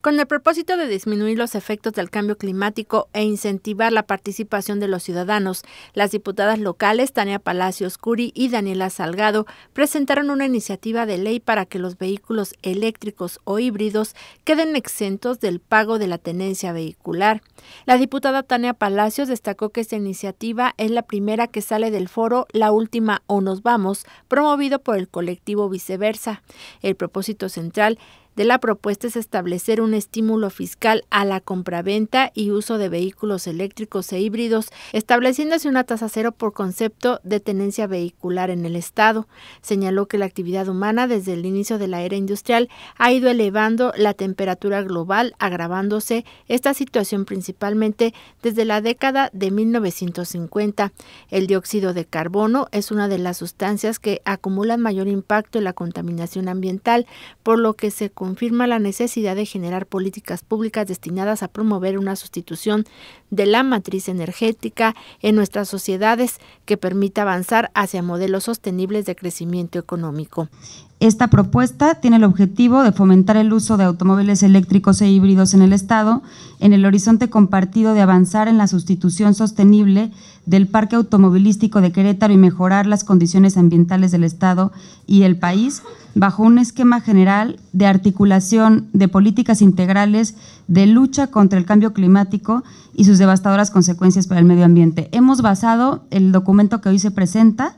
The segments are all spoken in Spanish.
Con el propósito de disminuir los efectos del cambio climático e incentivar la participación de los ciudadanos, las diputadas locales Tania Palacios Curi y Daniela Salgado presentaron una iniciativa de ley para que los vehículos eléctricos o híbridos queden exentos del pago de la tenencia vehicular. La diputada Tania Palacios destacó que esta iniciativa es la primera que sale del foro La Última o Nos Vamos, promovido por el colectivo Viceversa. El propósito central la propuesta es establecer un estímulo fiscal a la compraventa y uso de vehículos eléctricos e híbridos, estableciéndose una tasa cero por concepto de tenencia vehicular en el Estado. Señaló que la actividad humana desde el inicio de la era industrial ha ido elevando la temperatura global, agravándose esta situación principalmente desde la década de 1950. El dióxido de carbono es una de las sustancias que acumulan mayor impacto en la contaminación ambiental, por lo que se confirma la necesidad de generar políticas públicas destinadas a promover una sustitución de la matriz energética en nuestras sociedades que permita avanzar hacia modelos sostenibles de crecimiento económico. Esta propuesta tiene el objetivo de fomentar el uso de automóviles eléctricos e híbridos en el Estado, en el horizonte compartido de avanzar en la sustitución sostenible del parque automovilístico de Querétaro y mejorar las condiciones ambientales del Estado y el país bajo un esquema general de articulación articulación de políticas integrales de lucha contra el cambio climático y sus devastadoras consecuencias para el medio ambiente. Hemos basado el documento que hoy se presenta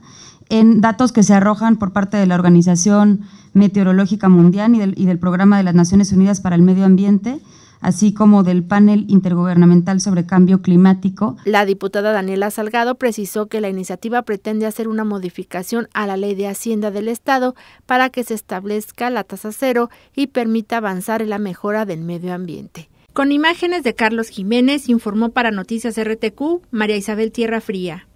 en datos que se arrojan por parte de la Organización Meteorológica Mundial y del, y del Programa de las Naciones Unidas para el Medio Ambiente, así como del panel intergubernamental sobre cambio climático. La diputada Daniela Salgado precisó que la iniciativa pretende hacer una modificación a la ley de Hacienda del Estado para que se establezca la tasa cero y permita avanzar en la mejora del medio ambiente. Con imágenes de Carlos Jiménez, informó para Noticias RTQ María Isabel Tierra Fría.